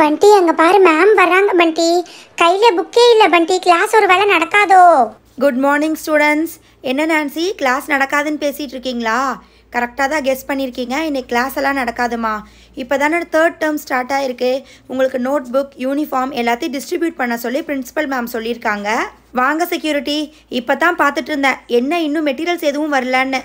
பண்டி அங்க பாரு மேம் வர்றாங்க பண்டி கையில புக்கே இல்ல பண்டி கிளாஸ் ஒரு வேலை நடக்காதோ குட் மார்னிங் ஸ்டூடெண்ட்ஸ் என்ன நான்சி கிளாஸ் நடக்காதுன்னு பேசிட்டு இருக்கீங்களா கரெக்டாக தான் கெஸ் பண்ணியிருக்கீங்க இன்னைக்கு கிளாஸ் எல்லாம் நடக்காதுமா இப்போ தானே தேர்ட் டேர்ம் ஸ்டார்ட் ஆகிருக்கு உங்களுக்கு நோட் புக் யூனிஃபார்ம் எல்லாத்தையும் டிஸ்ட்ரிபியூட் பண்ண சொல்லி பிரின்ஸிபல் மேம் சொல்லியிருக்காங்க வாங்க செக்யூரிட்டி இப்போ தான் பார்த்துட்டு இருந்தேன் என்ன இன்னும் மெட்டீரியல்ஸ் எதுவும் வரலன்னு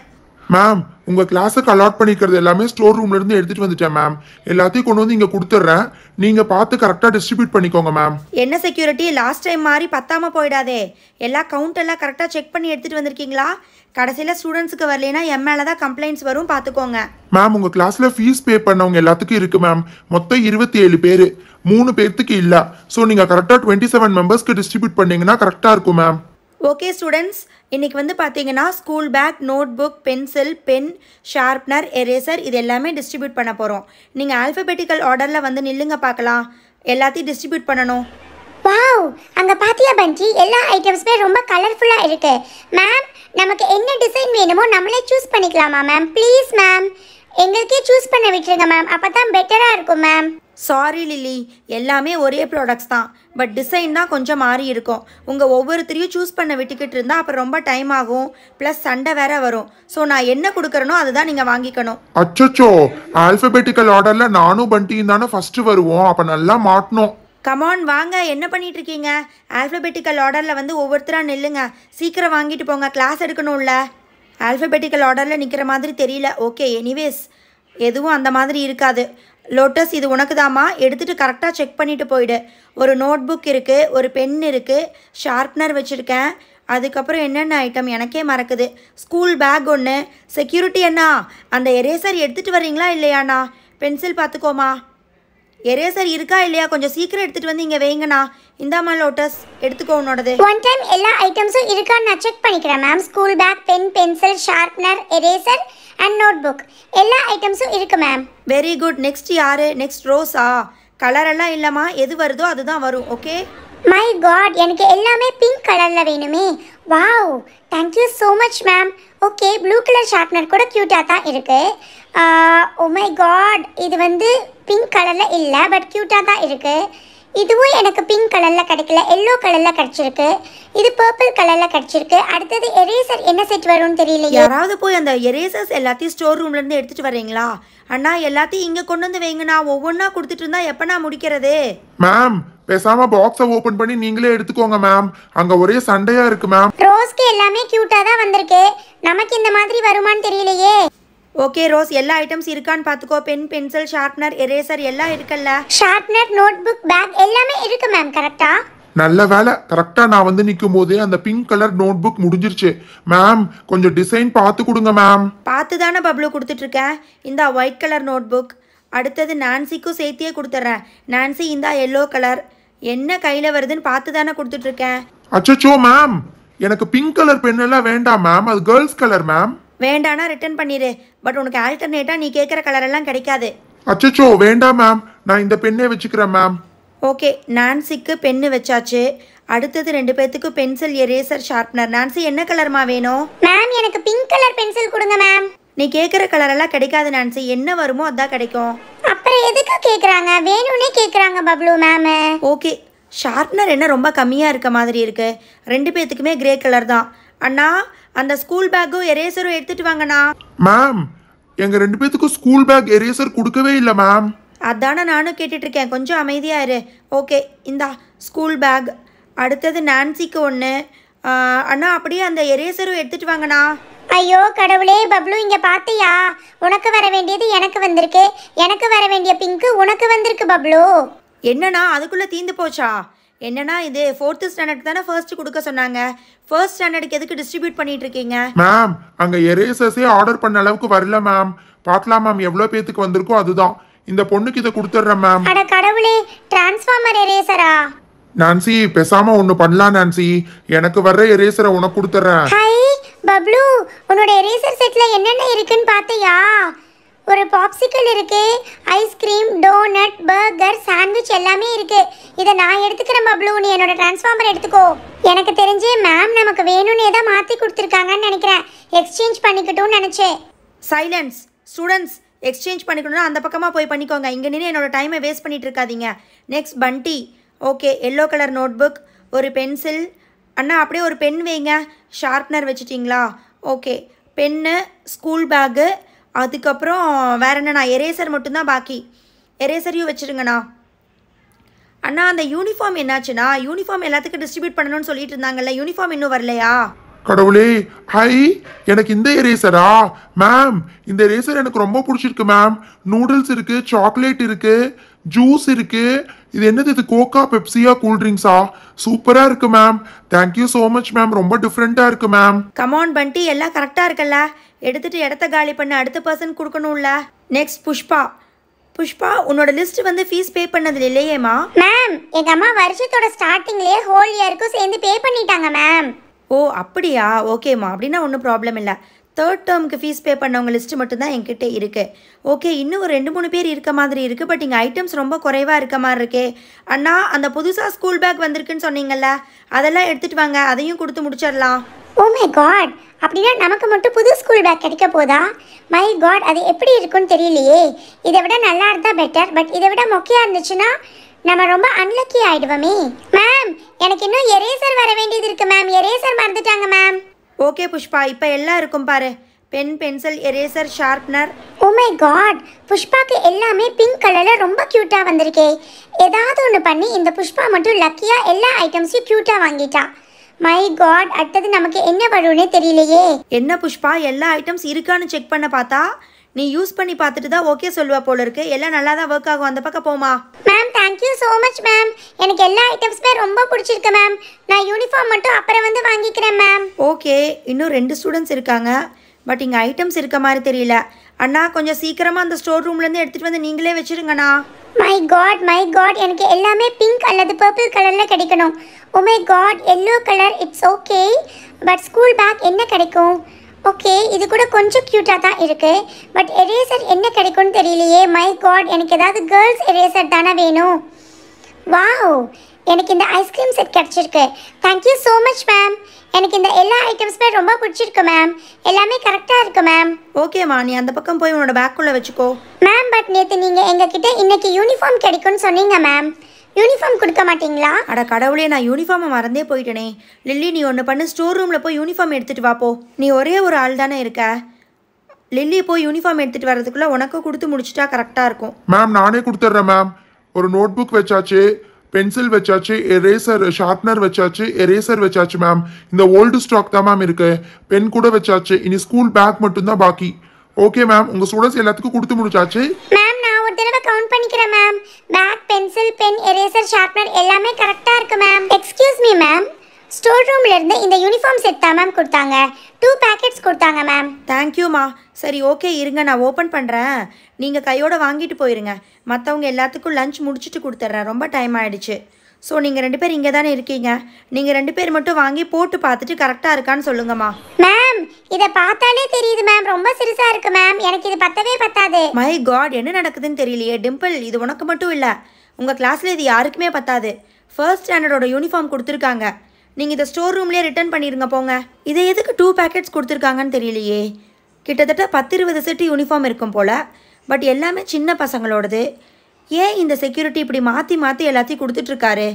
மேம் உங்கள் கிளாஸுக்கு அலாட் பண்ணிக்கிறது எல்லாமே ஸ்டோர் ரூம்லேருந்து எடுத்துகிட்டு வந்துட்டேன் மேம் எல்லாத்தையும் கொண்டு வந்து இங்கே கொடுத்துட்றேன் நீங்கள் பார்த்து கரெக்டாக டிஸ்ட்ரிபியூட் பண்ணிக்கோங்க மேம் என்ன செக்யூரிட்டி லாஸ்ட் டைம் மாதிரி பத்தாம போயிடாதே எல்லா கவுண்ட் எல்லாம் கரெக்டாக செக் பண்ணி எடுத்துகிட்டு வந்திருக்கீங்களா கடைசியில் ஸ்டூடெண்ட்ஸுக்கு வரலைன்னா என் மேலே தான் கம்ப்ளைண்ட்ஸ் வரும் பார்த்துக்கோங்க மேம் உங்கள் கிளாஸில் ஃபீஸ் பே பண்ணவங்க எல்லாத்துக்கும் இருக்குது மேம் மொத்தம் இருபத்தி ஏழு பேர் மூணு பேர்த்துக்கு இல்லை ஸோ நீங்கள் கரெக்டாக டுவெண்ட்டி செவன் மெம்பர்ஸ்க்கு டிஸ்ட்ரிபியூட் பண்ணிங்கன்னா கரெக்டாக இருக்கும் மேம் ஓகே ஸ்டூடெண்ட்ஸ் இன்றைக்கி வந்து பார்த்தீங்கன்னா school bag notebook pencil pen sharpener eraser இது எல்லாமே டிஸ்ட்ரிபியூட் பண்ண போகிறோம் நீங்கள் ஆல்ஃபபெட்டிக்கல் ஆர்டரில் வந்து நில்லுங்க பார்க்கலாம் எல்லாத்தையும் டிஸ்ட்ரிபியூட் பண்ணணும் வாவ் அங்கே பார்த்தியா பஞ்சி எல்லா ஐட்டம்ஸுமே ரொம்ப கலர்ஃபுல்லாக இருக்குது மேம் நமக்கு என்ன டிசைன் வேணுமோ நம்மளே சூஸ் பண்ணிக்கலாமா மேம் ப்ளீஸ் மேம் எங்களுக்கே சூஸ் பண்ண விட்டுருங்க மேம் அப்போ தான் பெட்டராக இருக்கும் மேம் சாரி லில்லி எல்லாமே ஒரே ப்ராடக்ட்ஸ் தான் பட் டிசைன் தான் கொஞ்சம் மாறி இருக்கும் உங்கள் ஒவ்வொருத்தரையும் சூஸ் பண்ண விட்டுக்கிட்டு இருந்தால் அப்புறம் ரொம்ப டைம் ஆகும் ப்ளஸ் சண்டை வேற வரும் ஸோ நான் என்ன கொடுக்குறனோ அதுதான் நீங்கள் வாங்கிக்கணும் அச்சோ ஆல்ஃபபெட்டிக்கல் ஆர்டரில் நானும் பண்டியும் தானே ஃபஸ்ட்டு வருவோம் அப்போ நல்லா மாட்டணும் கமான் வாங்க என்ன பண்ணிட்டு இருக்கீங்க ஆல்பபெட்டிக்கல் ஆர்டரில் வந்து ஒவ்வொருத்தராக நில்லுங்க சீக்கிரம் வாங்கிட்டு போங்க கிளாஸ் எடுக்கணும்ல ஆல்ஃபபெட்டிக்கல் ஆர்டரில் நிற்கிற மாதிரி தெரியல ஓகே எனிவேஸ் எதுவும் அந்த மாதிரி இருக்காது லோட்டஸ் இது உனக்கு தாமா எடுத்துகிட்டு கரெக்டாக செக் பண்ணிவிட்டு போயிடு ஒரு நோட் புக் இருக்குது ஒரு பென் இருக்குது ஷார்ப்னர் வச்சுருக்கேன் அதுக்கப்புறம் என்னென்ன ஐட்டம் எனக்கே மறக்குது ஸ்கூல் பேக் ஒன்று செக்யூரிட்டி அண்ணா அந்த எரேசர் எடுத்துகிட்டு வர்றீங்களா இல்லையாண்ணா பென்சில் பார்த்துக்கோமா எரேசர் இருக்கா இல்லையா கொஞ்சம் சீக்கிரம் எடுத்துட்டு வந்து இங்க வைங்கண்ணா இந்தாமா லோட்டஸ் எடுத்துக்கோ உன்னோடது ஒன் டைம் எல்லா ஐட்டம்ஸும் இருக்கான்னு நான் செக் பண்ணிக்கிறேன் ma'am school bag pen pencil sharpener eraser and notebook எல்லா ஐட்டம்ஸும் இருக்கு மேம் வெரி குட் நெக்ஸ்ட் யாரு நெக்ஸ்ட் ரோஸா கலர் எல்லாம் இல்லைம்மா எது வருதோ அதுதான் வரும் ஓகே மை காட் எனக்கு எல்லாமே பிங்க் கலரில் வேணுமே wow thank you so much ma'am okay blue colour sharpener கூட க்யூட்டாக தான் இருக்குது oh uh, my oh God இது வந்து பிங்க் கலரில் இல்லை பட் க்யூட்டாக தான் இருக்குது இதுவும் எனக்கு பிங்க் கலரில் கிடைக்கல எல்லோ கலரில் கிடச்சிருக்கு இது பர்பிள் கலரில் கிடச்சிருக்கு அடுத்தது எரேசர் என்ன செட் வரும்னு தெரியல யாராவது போய் அந்த எரேசர்ஸ் எல்லாத்தையும் ஸ்டோர் ரூம்லேருந்து எடுத்துகிட்டு வரீங்களா அண்ணா எல்லாத்தையும் இங்கே கொண்டு வந்து வைங்கண்ணா ஒவ்வொன்றா கொடுத்துட்டு இருந்தால் எப்போண்ணா முடிக்கிறது மேம் பேசாம பாக்ஸ ஓபன் பண்ணி நீங்களே எடுத்துக்கோங்க மேம் அங்க ஒரே சண்டையா இருக்கு மேம் ரோஸ்க்கு எல்லாமே கியூட்டா தான் வந்திருக்கு நமக்கு இந்த மாதிரி வருமான்னு தெரியலையே ஓகே ரோஸ் எல்லா ஐட்டம்ஸ் இருக்கான்னு பார்த்துக்கோ பென் பென்சில் ஷார்ப்னர் எரேசர் எல்லாம் இருக்கல்ல ஷார்ப்னர் நோட் புக் பேக் எல்லாமே இருக்கு மேம் கரெக்ட்டா நல்ல வேலை கரெக்டாக நான் வந்து நிற்கும் போது அந்த பிங்க் கலர் நோட் புக் முடிஞ்சிருச்சு மேம் கொஞ்சம் டிசைன் பார்த்து கொடுங்க மேம் பார்த்து தானே பப்ளு கொடுத்துட்ருக்கேன் இந்த ஒயிட் கலர் நோட் புக் அடுத்தது நான்சிக்கும் சேர்த்தியே கொடுத்துட்றேன் நான்சி இந்த எல்லோ கலர் என்ன கையில் வருதுன்னு பார்த்து தானே கொடுத்துட்ருக்கேன் அச்சோ மேம் எனக்கு பிங்க் கலர் எல்லாம் வேண்டாம் மேம் அது கேர்ள்ஸ் கலர் மேம் வேண்டானா ரிட்டர்ன் பண்ணிரு பட் உனக்கு ஆல்டர்னேட்டாக நீ கேட்குற கலர் எல்லாம் கிடைக்காது அச்சோ வேண்டாம் மேம் நான் இந்த பென்னை வச்சுக்கிறேன் மேம் ஓகே நான்சிக்கு பென்னு வச்சாச்சு அடுத்தது ரெண்டு பேத்துக்கு பென்சில் எரேசர் ஷார்ப்னர் நான்சி என்ன கலர்மா வேணும் மேம் எனக்கு பிங்க் கலர் பென்சில் கொடுங்க மேம் நீ கேட்குற கலரெல்லாம் கிடைக்காது நான்சி என்ன வருமோ அதான் கிடைக்கும் அப்புறம் எதுக்கு கேட்குறாங்க வேணும்னே கேட்குறாங்க பப்ளு மேம் ஓகே ஷார்ப்னர் என்ன ரொம்ப கம்மியாக இருக்க மாதிரி இருக்கு ரெண்டு பேத்துக்குமே கிரே கலர் தான் அண்ணா அந்த ஸ்கூல் பேக்கும் எரேசரும் எடுத்துட்டு வாங்கண்ணா மேம் எங்க ரெண்டு பேத்துக்கும் ஸ்கூல் பேக் எரேசர் கொடுக்கவே இல்லை மேம் அதானே நானும் கேட்டுட்டு இருக்கேன் கொஞ்சம் அமைதியா இரு ஓகே இந்தா ஸ்கூல் பேக் அடுத்தது நான்சிக்கு ஒன்று அண்ணா அப்படியே அந்த எரேசரும் எடுத்துட்டு வாங்கண்ணா ஐயோ கடவுளே பப்ளு இங்கே பார்த்தியா உனக்கு வர வேண்டியது எனக்கு வந்திருக்கு எனக்கு வர வேண்டிய பிங்க்கு உனக்கு வந்திருக்கு பப்ளு என்னன்னா அதுக்குள்ளே தீந்து போச்சா என்னன்னா இது ஃபோர்த்து ஸ்டாண்டர்ட் தானே ஃபர்ஸ்ட் கொடுக்க சொன்னாங்க ஃபர்ஸ்ட் ஸ்டாண்டர்டுக்கு எதுக்கு டிஸ்ட்ரிபியூட் பண்ணிட்டு இருக்கீங்க மேம் அங்கே எரேசஸே ஆர்டர் பண்ண அளவுக்கு வரல மேம் பார்க்கலாம் மேம் எவ்வளோ பேத்துக்கு வந்திருக்கோ அதுதான் இந்த பொண்ணுக்கு இதை கொடுத்துட்றேன் மேம் அட கடவுளே டிரான்ஸ்ஃபார்மர் எரேசரா நான்சி பேசாம ஒன்று பண்ணலாம் நான்சி எனக்கு வர்ற எரேசரை உனக்கு கொடுத்துட்றேன் பப்ளு உன்னோட எரேசர் செட்டில் என்னென்ன இருக்குன்னு பார்த்தியா ஒரு பாப்சிக்கல் இருக்கு ஐஸ்கிரீம் டோனட் பர்கர் சாண்ட்விச் எல்லாமே இருக்கு இதை நான் எடுத்துக்கிறேன் பப்ளு நீ என்னோட டிரான்ஸ்ஃபார்மர் எடுத்துக்கோ எனக்கு தெரிஞ்சு மேம் நமக்கு வேணும்னு எதை மாற்றி கொடுத்துருக்காங்கன்னு நினைக்கிறேன் எக்ஸ்சேஞ்ச் பண்ணிக்கிட்டோம்னு நினச்சேன் சைலன்ஸ் ஸ்டூடெண்ட்ஸ் எக்ஸ்சேஞ்ச் பண்ணிக்கணும்னா அந்த பக்கமாக போய் பண்ணிக்கோங்க இங்கே நின்று என்னோட டைமை வேஸ்ட் பண்ணிட்டு இருக்காதீங்க next Bunty okay yellow colour notebook ஒரு பென்சில் அண்ணா அப்படியே ஒரு பென் வைங்க ஷார்ப்னர் வச்சுட்டிங்களா ஓகே பென்னு ஸ்கூல் பேக்கு அதுக்கப்புறம் வேறு என்னண்ணா எரேசர் மட்டும்தான் பாக்கி எரேசரையும் வச்சுருங்கண்ணா அண்ணா அந்த யூனிஃபார்ம் என்னாச்சுன்னா யூனிஃபார்ம் எல்லாத்துக்கும் டிஸ்ட்ரிபியூட் பண்ணணும்னு சொல்லிட்டு இருந்தாங்கல்ல யூனிஃபார்ம் இன்னும் வரலையா கடவுளே ஹை எனக்கு இந்த எரேசரா மேம் இந்த எரேசர் எனக்கு ரொம்ப பிடிச்சிருக்கு மேம் நூடுல்ஸ் இருக்கு சாக்லேட் இருக்கு ஜூஸ் இருக்கு இது என்னது இது கோகா பெப்சியா கூல் ட்ரிங்க்ஸா சூப்பரா இருக்கு ma'am thank you so much ma'am ரொம்ப டிஃப்ரெண்டா இருக்கு மேம் கமான் பண்டி எல்லாம் கரெக்டா இருக்குல்ல எடுத்துட்டு இடத்த காலி பண்ண அடுத்த பர்சன் கொடுக்கணும்ல நெக்ஸ்ட் புஷ்பா புஷ்பா உன்னோட லிஸ்ட் வந்து ஃபீஸ் பே பண்ணது இல்லையேமா மேம் எங்க அம்மா வருஷத்தோட ஸ்டார்டிங்லயே ஹோல் இயருக்கும் சேர்ந்து பே பண்ணிட்டாங்க மேம் ஓ அப்படியா ஓகேம்மா அப்படின்னா ஒன்றும் ப்ராப்ளம் இல்லை தேர்ட் டேர்முக்கு ஃபீஸ் பே பண்ணவங்க லிஸ்ட்டு மட்டும்தான் என்கிட்ட இருக்குது ஓகே இன்னும் ஒரு ரெண்டு மூணு பேர் இருக்க மாதிரி இருக்குது பட் இங்கே ஐட்டம்ஸ் ரொம்ப குறைவாக இருக்க மாதிரி இருக்கே அண்ணா அந்த புதுசாக ஸ்கூல் பேக் வந்திருக்குன்னு சொன்னீங்கல்ல அதெல்லாம் எடுத்துகிட்டு வாங்க அதையும் கொடுத்து முடிச்சிடலாம் ஓ மை காட் அப்படின்னா நமக்கு மட்டும் புது ஸ்கூல் பேக் கிடைக்க போதா மை காட் அது எப்படி இருக்குன்னு தெரியலையே இதை விட நல்லா இருந்தால் பெட்டர் பட் இதை விட முக்கியம் இருந்துச்சுன்னா நம்ம ரொம்ப அன்லக்கி ஆகிடுவோமே மேம் எனக்கு இன்னும் எரேசர் வர வேண்டியது ஓகே புஷ்பா இப்போ எல்லாம் இருக்கும் பாரு pen pencil eraser sharpener oh my god புஷ்பாக்கு எல்லாமே பிங்க் கலரில் ரொம்ப க்யூட்டாக வந்திருக்கே ஏதாவது ஒன்று பண்ணி இந்த புஷ்பா மட்டும் லக்கியாக எல்லா ஐட்டம்ஸையும் க்யூட்டாக வாங்கிட்டா மை காட் அடுத்தது நமக்கு என்ன வரும்னே தெரியலையே என்ன புஷ்பா எல்லா ஐட்டம்ஸ் இருக்கான்னு செக் பண்ண பார்த்தா நீ யூஸ் பண்ணி பார்த்துட்டு தான் ஓகே சொல்லுவா போல இருக்கு எல்லாம் நல்லா தான் ஒர்க் ஆகும் அந்த பக்கம் போமா ma'am thank you so much ma'am எனக்கு எல்லா ஐட்டம்ஸ்மே ரொம்ப பிடிச்சிருக்கு மேம் நான் யூனிஃபார்ம் மட்டும் அப்புறம் வந்து வாங்கிக்கிறேன் மேம் ஓகே இன்னும் ரெண்டு ஸ்டூடெண்ட்ஸ் இருக்காங்க பட் இங்கே ஐட்டம்ஸ் இருக்க மாதிரி தெரியல அண்ணா கொஞ்சம் சீக்கிரமாக அந்த ஸ்டோர் ரூம்லேருந்து எடுத்துகிட்டு வந்து நீங்களே வச்சிருங்கண்ணா மை காட் மை காட் எனக்கு எல்லாமே பிங்க் அல்லது பர்பிள் கலரில் கிடைக்கணும் oh my god yellow colour it's okay but school bag என்ன கிடைக்கும் ஓகே இது கூட கொஞ்சம் க்யூட்டாக தான் இருக்குது பட் எரேசர் என்ன கிடைக்கும்னு தெரியலையே மை காட் எனக்கு ஏதாவது கேர்ள்ஸ் எரேசர் தானே வேணும் வாவ் எனக்கு இந்த ஐஸ்கிரீம் செட் கிடச்சிருக்கு தேங்க்யூ ஸோ மச் மேம் எனக்கு இந்த எல்லா ஐட்டம்ஸுமே ரொம்ப பிடிச்சிருக்கு மேம் எல்லாமே கரெக்டாக இருக்கு மேம் ஓகே மா நீ அந்த பக்கம் போய் உன்னோட பேக்குள்ளே வச்சுக்கோ மேம் பட் நேற்று நீங்கள் எங்ககிட்ட இன்னைக்கு யூனிஃபார்ம் கிடைக்கும்னு சொன்னீங்க மேம் யூனிஃபார்ம் கொடுக்க மாட்டீங்களா அட கடவுளே நான் யூனிஃபார்மை மறந்தே போயிட்டேனே லில்லி நீ ஒன்று பண்ணு ஸ்டோர் ரூமில் போய் யூனிஃபார்ம் எடுத்துகிட்டு வா போ நீ ஒரே ஒரு ஆள் தானே இருக்க லில்லி போய் யூனிஃபார்ம் எடுத்துகிட்டு வரதுக்குள்ளே உனக்கு கொடுத்து முடிச்சிட்டா கரெக்டாக இருக்கும் மேம் நானே கொடுத்துட்றேன் மேம் ஒரு நோட் புக் வச்சாச்சு பென்சில் வச்சாச்சு எரேசர் ஷார்ப்னர் வச்சாச்சு எரேசர் வச்சாச்சு மேம் இந்த ஓல்டு ஸ்டாக் தான் மேம் இருக்கு பென் கூட வச்சாச்சு இனி ஸ்கூல் பேக் மட்டும்தான் பாக்கி ஓகே மேம் உங்க ஸ்டூடெண்ட்ஸ் எல்லாத்துக்கும் கொடுத்து முடிச்சாச்சு மேம் பண்ணிக்கிறேன் ma'am bag pencil pen eraser sharpener எல்லாமே கரெக்டாக இருக்குது ma'am excuse me ma'am store ரூம்லேருந்து இந்த யூனிஃபார்ம் செட் தான் மேம் கொடுத்தாங்க டூ பேக்கெட்ஸ் கொடுத்தாங்க மேம் தேங்க்யூமா சரி ஓகே இருங்க நான் ஓப்பன் பண்ணுறேன் நீங்கள் கையோட வாங்கிட்டு போயிருங்க மற்றவங்க எல்லாத்துக்கும் லஞ்ச் முடிச்சுட்டு கொடுத்துட்றேன் ரொம்ப டைம் ஆயிடுச்சு ஸோ நீங்கள் ரெண்டு பேர் இங்கே தானே இருக்கீங்க நீங்கள் ரெண்டு பேர் மட்டும் வாங்கி போட்டு பார்த்துட்டு கரெக்டாக இருக்கான்னு சொல்லுங்கம்மா மேம் இதை பார்த்தாலே தெரியுது மேம் ரொம்ப சிறுசா இருக்கு மேம் எனக்கு இது பத்தவே பத்தாது மை காட் என்ன நடக்குதுன்னு தெரியலையே டிம்பிள் இது உனக்கு மட்டும் இல்லை உங்கள் கிளாஸில் இது யாருக்குமே பத்தாது ஃபர்ஸ்ட் ஸ்டாண்டர்டோட யூனிஃபார்ம் கொடுத்துருக்காங்க நீங்கள் இதை ஸ்டோர் ரூம்லேயே ரிட்டர்ன் பண்ணிடுங்க போங்க இதை எதுக்கு டூ பேக்கெட்ஸ் கொடுத்துருக்காங்கன்னு தெரியலையே கிட்டத்தட்ட பத்து இருபது செட்டு யூனிஃபார்ம் இருக்கும் போல் பட் எல்லாமே சின்ன பசங்களோடது ஏன் இந்த செக்யூரிட்டி இப்படி மாற்றி மாற்றி எல்லாத்தையும் கொடுத்துட்ருக்காரு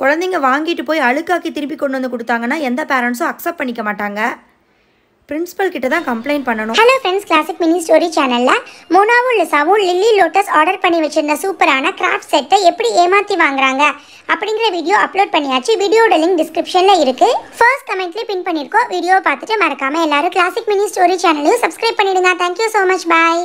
குழந்தைங்க வாங்கிட்டு போய் அழுக்காக்கி திருப்பி கொண்டு வந்து கொடுத்தாங்கன்னா எந்த பேரண்ட்ஸும் அக்செப்ட் பண்ணிக்க மாட்டாங்க பிரின்சிபல் கிட்ட தான் கம்ப்ளைண்ட் பண்ணணும் hello friends classic mini story சேனலில் மோனாவும் லிசாவும் லில்லி லோட்டஸ் ஆர்டர் பண்ணி வச்சிருந்த சூப்பரான கிராஃப்ட் செட்டை எப்படி ஏமாற்றி வாங்குறாங்க அப்படிங்கிற வீடியோ அப்லோட் பண்ணியாச்சு வீடியோட லிங்க் டிஸ்கிரிப்ஷனில் இருக்கு ஃபர்ஸ்ட் கமெண்ட்லேயே பின் பண்ணியிருக்கோம் வீடியோ பார்த்துட்டு மறக்காமல் எல்லாரும் கிளாசிக் மினி ஸ்டோரி சேனலையும் சப்ஸ்கிரைப் பண்ணிடுங்க தேங்க்யூ ஸோ மச் பாய்